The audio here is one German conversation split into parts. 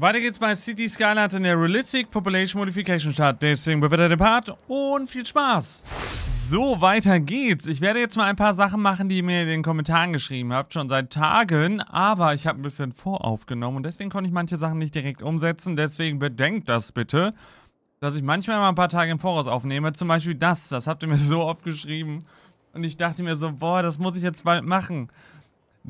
Weiter geht's bei City Skyline in der Realistic Population Modification statt. Deswegen bewerte den Part und viel Spaß. So, weiter geht's. Ich werde jetzt mal ein paar Sachen machen, die ihr mir in den Kommentaren geschrieben habt, schon seit Tagen. Aber ich habe ein bisschen voraufgenommen und deswegen konnte ich manche Sachen nicht direkt umsetzen. Deswegen bedenkt das bitte, dass ich manchmal mal ein paar Tage im Voraus aufnehme. Zum Beispiel das, das habt ihr mir so oft geschrieben. Und ich dachte mir so, boah, das muss ich jetzt bald machen.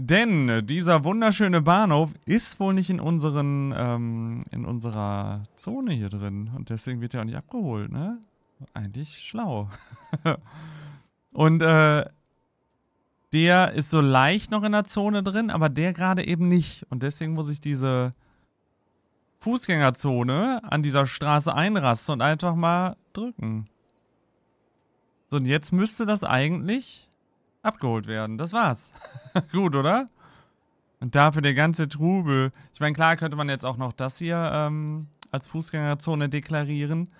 Denn dieser wunderschöne Bahnhof ist wohl nicht in unseren, ähm, in unserer Zone hier drin. Und deswegen wird er auch nicht abgeholt, ne? Eigentlich schlau. Und äh, der ist so leicht noch in der Zone drin, aber der gerade eben nicht. Und deswegen muss ich diese Fußgängerzone an dieser Straße einrasten und einfach mal drücken. So, und jetzt müsste das eigentlich abgeholt werden. Das war's. Gut, oder? Und dafür der ganze Trubel. Ich meine, klar könnte man jetzt auch noch das hier ähm, als Fußgängerzone deklarieren.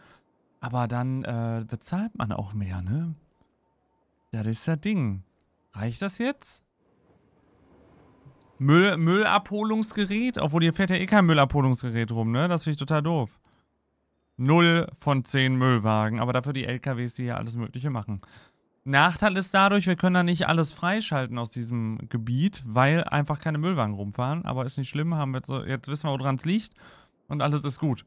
Aber dann äh, bezahlt man auch mehr, ne? Das ist das Ding. Reicht das jetzt? Müll, Müllabholungsgerät? Obwohl, hier fährt ja eh kein Müllabholungsgerät rum, ne? Das finde ich total doof. Null von zehn Müllwagen, aber dafür die LKWs, die hier alles Mögliche machen. Nachteil ist dadurch, wir können da nicht alles freischalten aus diesem Gebiet, weil einfach keine Müllwagen rumfahren. Aber ist nicht schlimm, haben jetzt, jetzt wissen wir, woran es liegt und alles ist gut.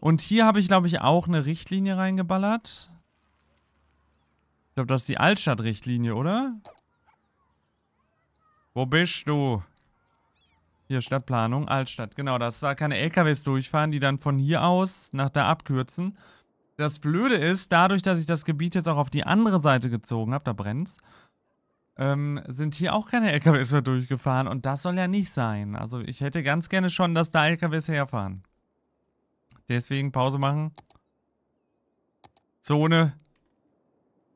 Und hier habe ich, glaube ich, auch eine Richtlinie reingeballert. Ich glaube, das ist die Altstadtrichtlinie, oder? Wo bist du? Hier, Stadtplanung, Altstadt. Genau, dass da keine LKWs durchfahren, die dann von hier aus nach da abkürzen. Das Blöde ist, dadurch, dass ich das Gebiet jetzt auch auf die andere Seite gezogen habe, da brennt's, ähm, sind hier auch keine LKWs mehr durchgefahren und das soll ja nicht sein. Also ich hätte ganz gerne schon, dass da LKWs herfahren. Deswegen Pause machen. Zone.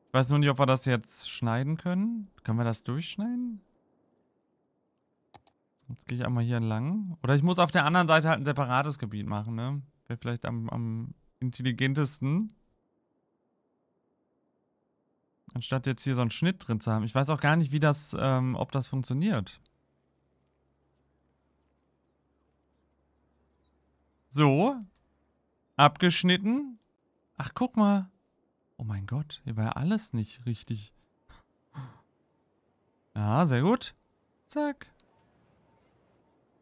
Ich weiß nur nicht, ob wir das jetzt schneiden können. Können wir das durchschneiden? Jetzt gehe ich einmal hier entlang. Oder ich muss auf der anderen Seite halt ein separates Gebiet machen, ne? Wäre vielleicht am, am intelligentesten. Anstatt jetzt hier so einen Schnitt drin zu haben. Ich weiß auch gar nicht, wie das, ähm, ob das funktioniert. So. Abgeschnitten. Ach, guck mal. Oh mein Gott, hier war ja alles nicht richtig. Ja, sehr gut. Zack.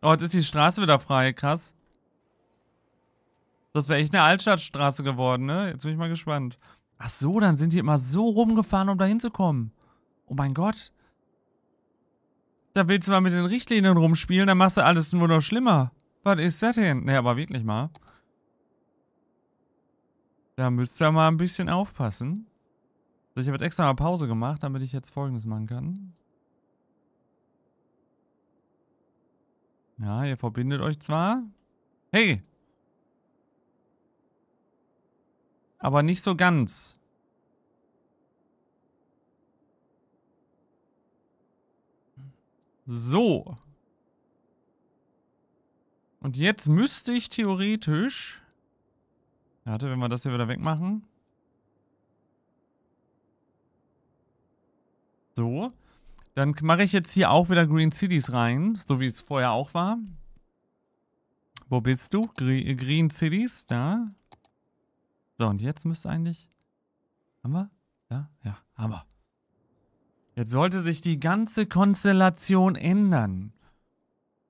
Oh, jetzt ist die Straße wieder frei. Krass. Das wäre echt eine Altstadtstraße geworden, ne? Jetzt bin ich mal gespannt. Ach so, dann sind die immer so rumgefahren, um da hinzukommen. Oh mein Gott. Da willst du mal mit den Richtlinien rumspielen, dann machst du alles nur noch schlimmer. Was ist das denn? Ne, aber wirklich mal. Da müsst ihr mal ein bisschen aufpassen. So, also ich habe jetzt extra mal Pause gemacht, damit ich jetzt folgendes machen kann. Ja, ihr verbindet euch zwar. Hey, aber nicht so ganz. So. Und jetzt müsste ich theoretisch... Warte, wenn wir das hier wieder wegmachen. So. Dann mache ich jetzt hier auch wieder Green Cities rein, so wie es vorher auch war. Wo bist du? Green Cities, da. So, und jetzt müsste eigentlich... Haben wir? Ja, ja, haben wir. Jetzt sollte sich die ganze Konstellation ändern.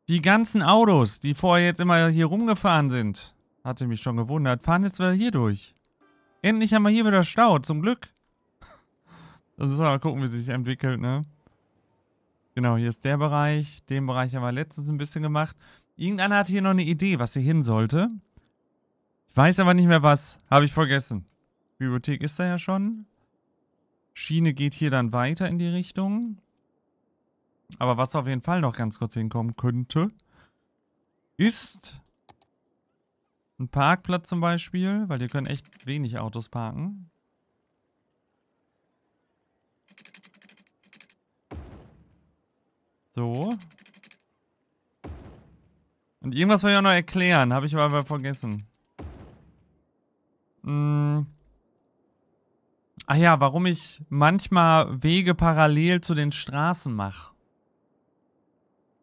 Die ganzen Autos, die vorher jetzt immer hier rumgefahren sind, hatte mich schon gewundert, fahren jetzt wieder hier durch. Endlich haben wir hier wieder Stau, zum Glück. Also müssen wir mal gucken, wie sich entwickelt, ne? Genau, hier ist der Bereich. Den Bereich haben wir letztens ein bisschen gemacht. Irgendeiner hat hier noch eine Idee, was hier hin sollte. Weiß aber nicht mehr was. Habe ich vergessen. Bibliothek ist da ja schon. Schiene geht hier dann weiter in die Richtung. Aber was auf jeden Fall noch ganz kurz hinkommen könnte, ist ein Parkplatz zum Beispiel, weil hier können echt wenig Autos parken. So. Und irgendwas wollte ich auch noch erklären, habe ich aber vergessen. Mh, mm. ach ja, warum ich manchmal Wege parallel zu den Straßen mache.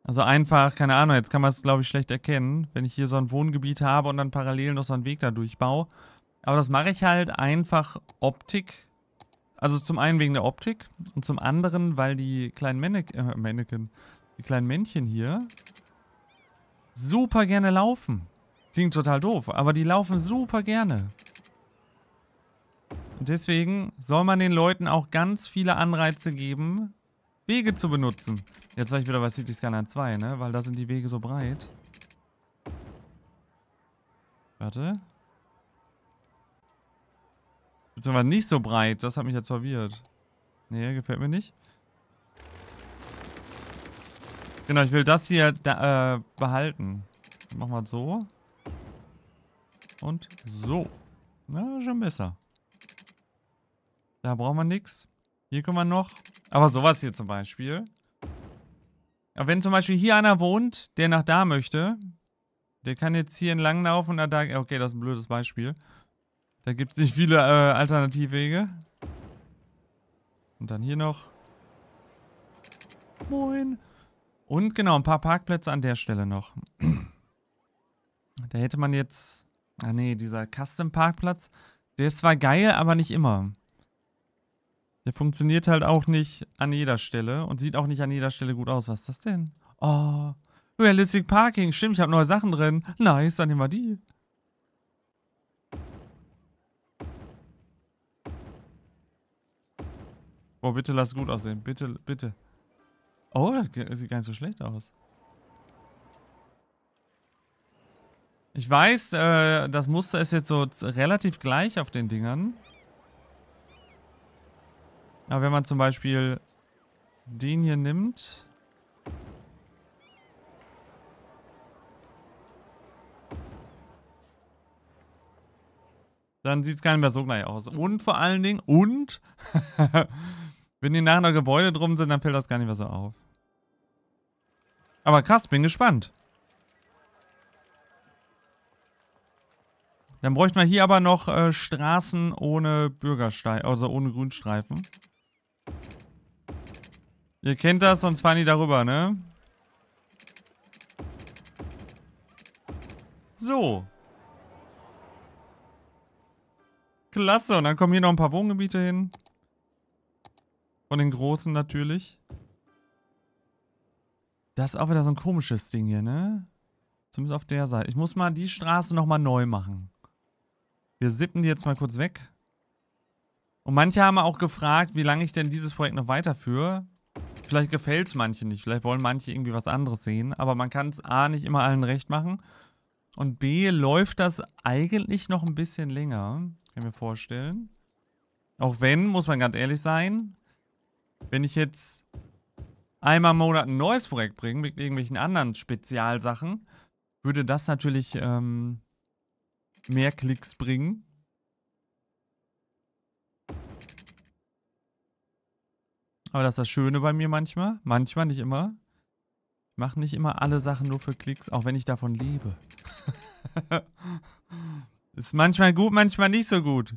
Also einfach, keine Ahnung, jetzt kann man es glaube ich schlecht erkennen, wenn ich hier so ein Wohngebiet habe und dann parallel noch so einen Weg da durchbaue. Aber das mache ich halt einfach Optik. Also zum einen wegen der Optik und zum anderen, weil die kleinen Mannequin, äh, die kleinen Männchen hier super gerne laufen. Klingt total doof, aber die laufen super gerne deswegen soll man den Leuten auch ganz viele Anreize geben, Wege zu benutzen. Jetzt war ich wieder bei City Scanner 2, ne? Weil da sind die Wege so breit. Warte. Beziehungsweise nicht so breit. Das hat mich jetzt verwirrt. Nee, gefällt mir nicht. Genau, ich will das hier da, äh, behalten. Machen wir so. Und so. Na, schon besser. Da braucht man nichts. Hier können wir noch. Aber sowas hier zum Beispiel. Aber wenn zum Beispiel hier einer wohnt, der nach da möchte, der kann jetzt hier entlang laufen und da, da okay, das ist ein blödes Beispiel. Da gibt es nicht viele äh, Alternativwege. Und dann hier noch. Moin. Und genau, ein paar Parkplätze an der Stelle noch. da hätte man jetzt... Ah nee, dieser Custom-Parkplatz, der ist zwar geil, aber nicht immer. Der funktioniert halt auch nicht an jeder Stelle und sieht auch nicht an jeder Stelle gut aus. Was ist das denn? Oh, Realistic Parking. Stimmt, ich habe neue Sachen drin. Nice, dann nehmen wir die. Oh, bitte lass gut aussehen. Bitte, bitte. Oh, das sieht gar nicht so schlecht aus. Ich weiß, äh, das Muster ist jetzt so relativ gleich auf den Dingern. Aber wenn man zum Beispiel den hier nimmt. Dann sieht es gar nicht mehr so gleich aus. Und vor allen Dingen, und wenn die nachher noch Gebäude drum sind, dann fällt das gar nicht mehr so auf. Aber krass, bin gespannt. Dann bräuchten wir hier aber noch äh, Straßen ohne Bürgersteig, also ohne Grünstreifen. Ihr kennt das, sonst fahren die darüber, ne? So. Klasse. Und dann kommen hier noch ein paar Wohngebiete hin. Von den großen natürlich. Das ist auch wieder so ein komisches Ding hier, ne? Zumindest auf der Seite. Ich muss mal die Straße nochmal neu machen. Wir sippen die jetzt mal kurz weg. Und manche haben auch gefragt, wie lange ich denn dieses Projekt noch weiterführe vielleicht gefällt es manchen nicht, vielleicht wollen manche irgendwie was anderes sehen, aber man kann es A nicht immer allen recht machen und B läuft das eigentlich noch ein bisschen länger, kann ich mir vorstellen. Auch wenn, muss man ganz ehrlich sein, wenn ich jetzt einmal im Monat ein neues Projekt bringe mit irgendwelchen anderen Spezialsachen, würde das natürlich ähm, mehr Klicks bringen. Aber das ist das Schöne bei mir manchmal. Manchmal, nicht immer. Ich mache nicht immer alle Sachen nur für Klicks, auch wenn ich davon lebe. ist manchmal gut, manchmal nicht so gut.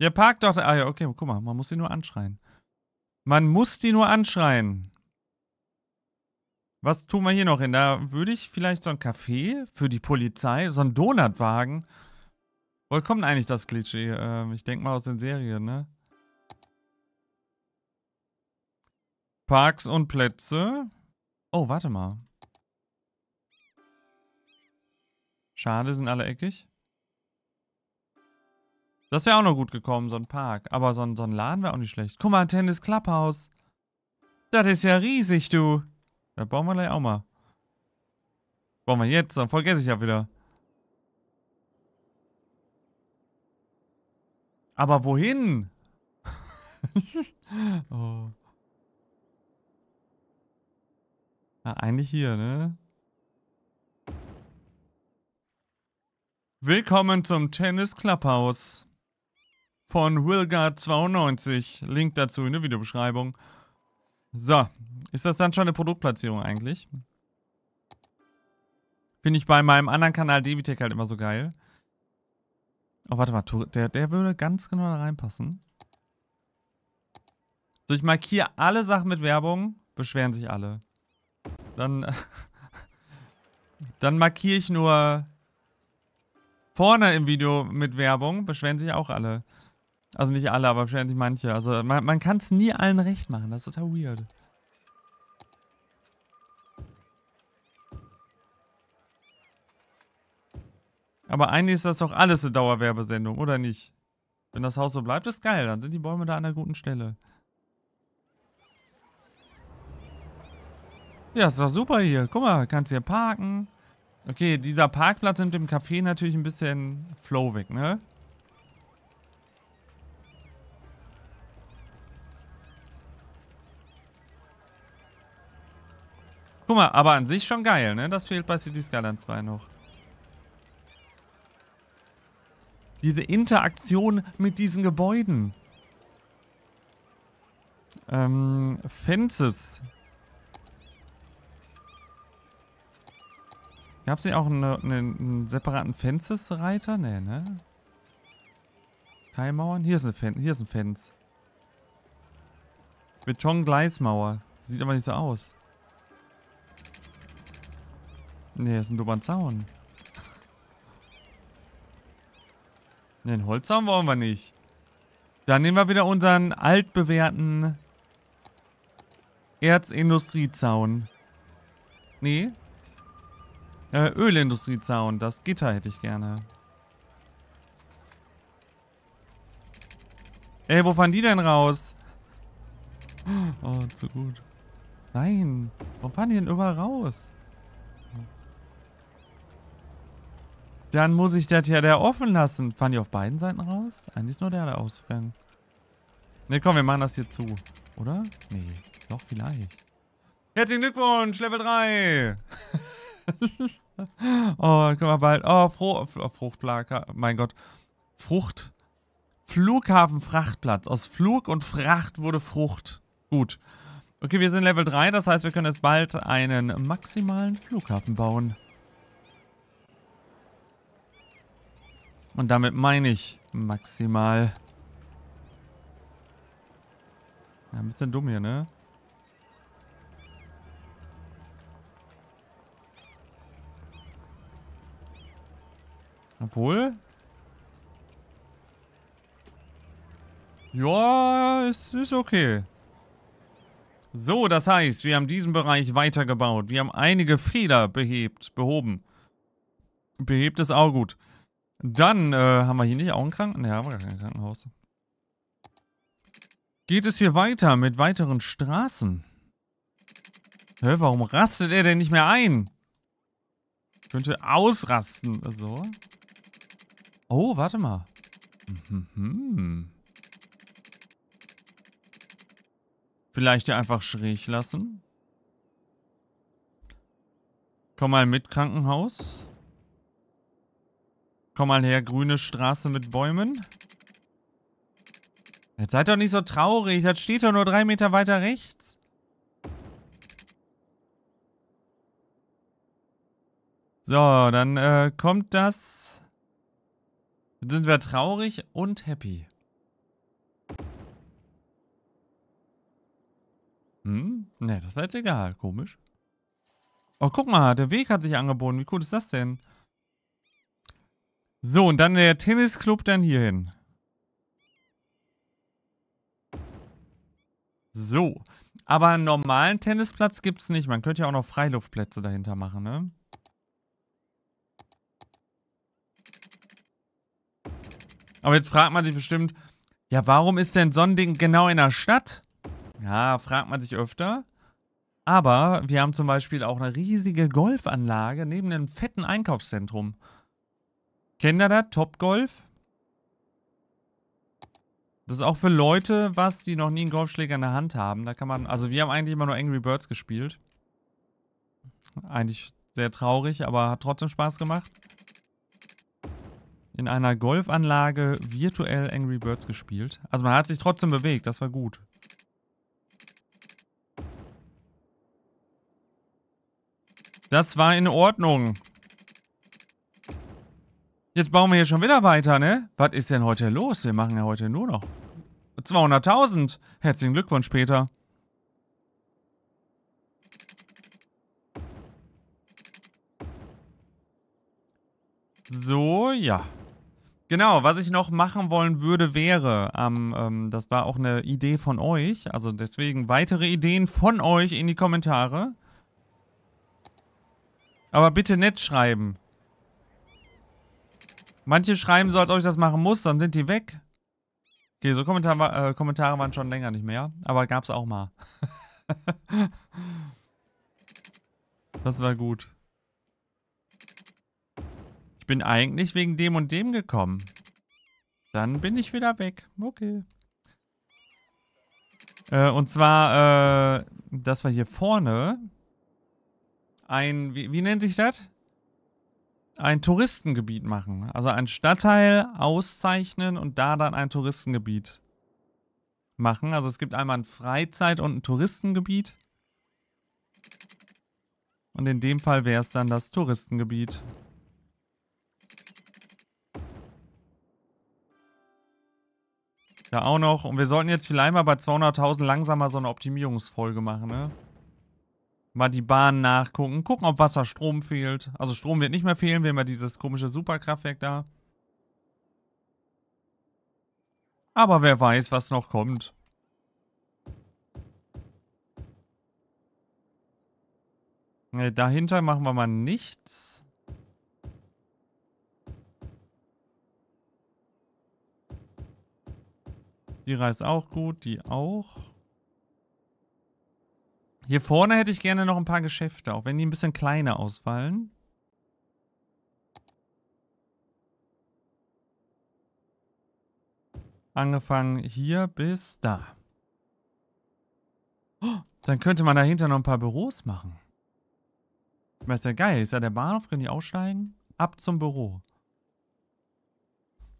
Ja, parkt doch. Ah ja, okay, guck mal, man muss die nur anschreien. Man muss die nur anschreien. Was tun wir hier noch hin? Da würde ich vielleicht so ein Café für die Polizei, so einen Donutwagen. Woher kommt eigentlich das Klischee? Ähm, ich denke mal aus den Serien, ne? Parks und Plätze. Oh, warte mal. Schade, sind alle eckig. Das wäre auch noch gut gekommen, so ein Park. Aber so ein, so ein Laden wäre auch nicht schlecht. Guck mal, Tennis Clubhouse. Das ist ja riesig, du. Da bauen wir gleich auch mal. Bauen wir jetzt, dann vergesse ich ja wieder. Aber wohin? oh. Ja, eigentlich hier, ne? Willkommen zum Tennis Clubhouse von Wilgard92. Link dazu in der Videobeschreibung. So, ist das dann schon eine Produktplatzierung eigentlich? Finde ich bei meinem anderen Kanal Devitech halt immer so geil. Oh, warte mal, der, der würde ganz genau da reinpassen. So, ich markiere alle Sachen mit Werbung. Beschweren sich alle. Dann, dann markiere ich nur vorne im Video mit Werbung. Beschweren sich auch alle. Also nicht alle, aber beschweren sich manche. Also man, man kann es nie allen recht machen. Das ist total weird. Aber eigentlich ist das doch alles eine Dauerwerbesendung, oder nicht? Wenn das Haus so bleibt, ist geil. Dann sind die Bäume da an einer guten Stelle. Ja, ist doch super hier. Guck mal, kannst hier parken. Okay, dieser Parkplatz nimmt dem Café natürlich ein bisschen Flow weg, ne? Guck mal, aber an sich schon geil, ne? Das fehlt bei City Skylines 2 noch. Diese Interaktion mit diesen Gebäuden. Ähm, Fences. Gab es hier auch eine, eine, einen separaten Fences-Reiter? Nee, ne? Keine Mauern? Hier ist, eine hier ist ein Fence. Beton-Gleismauer. Sieht aber nicht so aus. Nee, ist ein dummer Zaun. Den Holzzaun wollen wir nicht. Dann nehmen wir wieder unseren altbewährten Erzindustriezaun. Nee. Äh, Ölindustriezaun. Das Gitter hätte ich gerne. Ey, wo fahren die denn raus? Oh, zu gut. Nein. Wo fahren die denn überall raus? Dann muss ich das ja der offen lassen. Fahren die auf beiden Seiten raus? Eigentlich ist nur der, der Ausgang. Ne, komm, wir machen das hier zu. Oder? Nee, doch vielleicht. Herzlichen Glückwunsch, Level 3. oh, können wir bald. Oh, Fro oh, Fruchtflager. Mein Gott. Frucht. Flughafen Frachtplatz. Aus Flug und Fracht wurde Frucht. Gut. Okay, wir sind Level 3, das heißt, wir können jetzt bald einen maximalen Flughafen bauen. Und damit meine ich maximal. Ja, ein bisschen dumm hier, ne? Obwohl. Ja, es ist okay. So, das heißt, wir haben diesen Bereich weitergebaut. Wir haben einige Fehler behebt, behoben. Behebt ist auch gut. Dann äh, haben wir hier nicht auch ein Krankenhaus? Ne, haben wir gar kein Krankenhaus. Geht es hier weiter mit weiteren Straßen? Hä, warum rastet er denn nicht mehr ein? Könnte ausrasten. So. Oh, warte mal. Mhm. Vielleicht ja einfach schräg lassen. Komm mal mit, Krankenhaus. Komm mal her, grüne Straße mit Bäumen. Jetzt seid doch nicht so traurig. Das steht doch nur drei Meter weiter rechts. So, dann äh, kommt das. Dann sind wir traurig und happy. Hm? Ne, das war jetzt egal. Komisch. Oh, guck mal, der Weg hat sich angeboten. Wie cool ist das denn? So, und dann der Tennisclub dann hierhin. So. Aber einen normalen Tennisplatz gibt es nicht. Man könnte ja auch noch Freiluftplätze dahinter machen, ne? Aber jetzt fragt man sich bestimmt, ja, warum ist denn so ein Ding genau in der Stadt? Ja, fragt man sich öfter. Aber wir haben zum Beispiel auch eine riesige Golfanlage neben einem fetten Einkaufszentrum. Kennt ihr das? Top Golf? Das ist auch für Leute was, die noch nie einen Golfschläger in der Hand haben. Da kann man, also wir haben eigentlich immer nur Angry Birds gespielt. Eigentlich sehr traurig, aber hat trotzdem Spaß gemacht. In einer Golfanlage virtuell Angry Birds gespielt. Also man hat sich trotzdem bewegt, das war gut. Das war in Ordnung. Jetzt bauen wir hier schon wieder weiter, ne? Was ist denn heute los? Wir machen ja heute nur noch 200.000. Herzlichen Glückwunsch, Peter. So, ja. Genau, was ich noch machen wollen würde, wäre, ähm, ähm, das war auch eine Idee von euch, also deswegen weitere Ideen von euch in die Kommentare. Aber bitte nett schreiben. Manche schreiben so, als ob ich das machen muss, dann sind die weg. Okay, so Kommentar, äh, Kommentare waren schon länger nicht mehr, aber gab es auch mal. das war gut. Ich bin eigentlich wegen dem und dem gekommen. Dann bin ich wieder weg. Okay. Äh, und zwar, äh, das war hier vorne. Ein, wie, wie nennt sich das? ein Touristengebiet machen. Also einen Stadtteil auszeichnen und da dann ein Touristengebiet machen. Also es gibt einmal ein Freizeit- und ein Touristengebiet. Und in dem Fall wäre es dann das Touristengebiet. Da auch noch. Und wir sollten jetzt vielleicht mal bei 200.000 langsamer so eine Optimierungsfolge machen, ne? mal die Bahn nachgucken, gucken, ob Wasserstrom fehlt. Also Strom wird nicht mehr fehlen, wir haben ja dieses komische Superkraftwerk da. Aber wer weiß, was noch kommt. dahinter machen wir mal nichts. Die reißt auch gut, die auch. Hier vorne hätte ich gerne noch ein paar Geschäfte, auch wenn die ein bisschen kleiner ausfallen. Angefangen hier bis da. Oh, dann könnte man dahinter noch ein paar Büros machen. Das ist ja geil. Ist ja der Bahnhof, können die aussteigen? Ab zum Büro.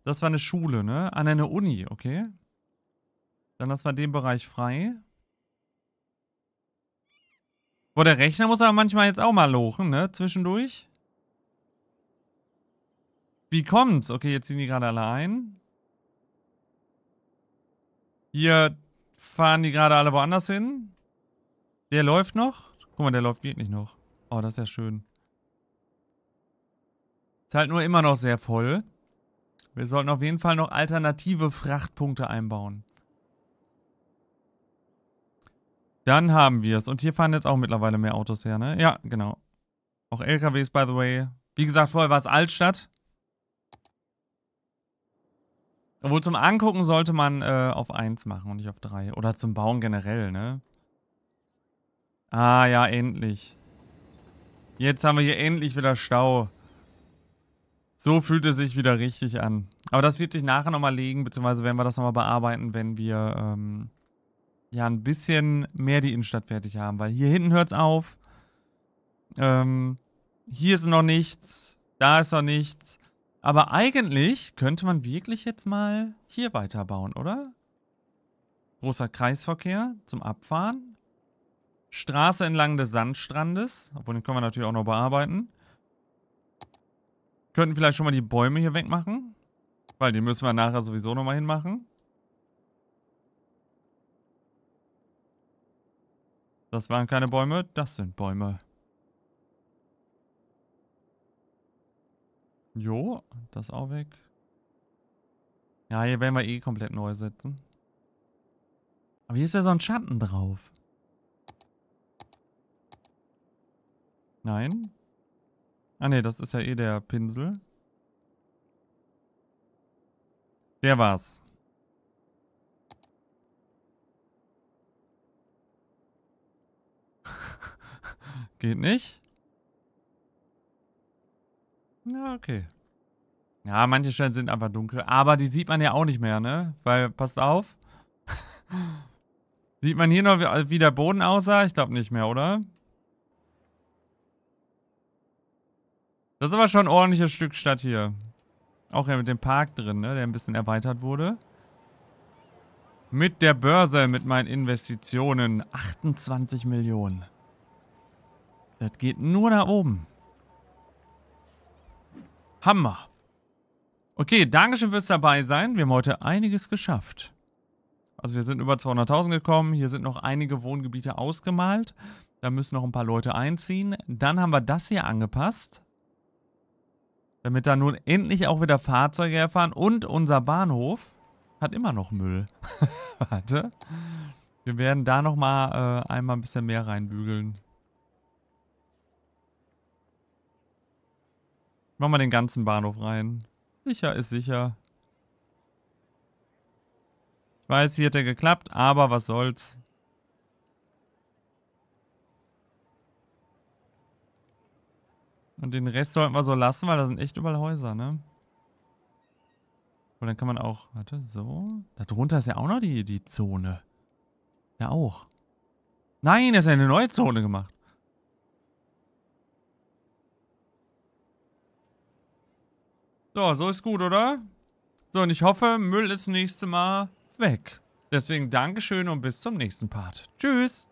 Das war eine Schule, ne? An ah, eine Uni, okay. Dann lassen wir den Bereich frei. Boah, der Rechner muss aber manchmal jetzt auch mal lochen, ne? Zwischendurch. Wie kommt's? Okay, jetzt ziehen die gerade alle ein. Hier fahren die gerade alle woanders hin. Der läuft noch. Guck mal, der läuft geht nicht noch. Oh, das ist ja schön. Ist halt nur immer noch sehr voll. Wir sollten auf jeden Fall noch alternative Frachtpunkte einbauen. Dann haben wir es. Und hier fahren jetzt auch mittlerweile mehr Autos her, ne? Ja, genau. Auch LKWs, by the way. Wie gesagt, vorher war es Altstadt. Obwohl zum Angucken sollte man äh, auf 1 machen und nicht auf 3. Oder zum Bauen generell, ne? Ah ja, endlich. Jetzt haben wir hier endlich wieder Stau. So fühlt es sich wieder richtig an. Aber das wird sich nachher nochmal legen, beziehungsweise werden wir das nochmal bearbeiten, wenn wir ähm, ja ein bisschen mehr die Innenstadt fertig haben, weil hier hinten hört es auf. Ähm, hier ist noch nichts, da ist noch nichts. Aber eigentlich könnte man wirklich jetzt mal hier weiterbauen, oder? Großer Kreisverkehr zum Abfahren. Straße entlang des Sandstrandes. Obwohl, den können wir natürlich auch noch bearbeiten. Könnten vielleicht schon mal die Bäume hier wegmachen. Weil die müssen wir nachher sowieso nochmal hinmachen. Das waren keine Bäume, das sind Bäume. Jo, das auch weg. Ja, hier werden wir eh komplett neu setzen. Aber hier ist ja so ein Schatten drauf. Nein. Ah ne, das ist ja eh der Pinsel. Der war's. Geht nicht? Na, ja, okay. Ja, manche Stellen sind einfach dunkel. Aber die sieht man ja auch nicht mehr, ne? Weil, passt auf. sieht man hier noch, wie der Boden aussah? Ich glaube nicht mehr, oder? Das ist aber schon ein ordentliches Stück Stadt hier. Auch ja mit dem Park drin, ne? Der ein bisschen erweitert wurde. Mit der Börse, mit meinen Investitionen. 28 Millionen. Das geht nur da oben. Hammer. Okay, Dankeschön fürs dabei sein. Wir haben heute einiges geschafft. Also wir sind über 200.000 gekommen. Hier sind noch einige Wohngebiete ausgemalt. Da müssen noch ein paar Leute einziehen. Dann haben wir das hier angepasst. Damit da nun endlich auch wieder Fahrzeuge erfahren. Und unser Bahnhof hat immer noch Müll. Warte. Wir werden da nochmal äh, einmal ein bisschen mehr reinbügeln. Machen wir den ganzen Bahnhof rein. Sicher ist sicher. Ich weiß, hier hätte geklappt, aber was soll's. Und den Rest sollten wir so lassen, weil da sind echt überall Häuser, ne? Und dann kann man auch... Warte, so. Da drunter ist ja auch noch die, die Zone. Ja, auch. Nein, das ist ja eine neue Zone gemacht. So, so ist gut, oder? So, und ich hoffe, Müll ist nächste Mal weg. Deswegen Dankeschön und bis zum nächsten Part. Tschüss.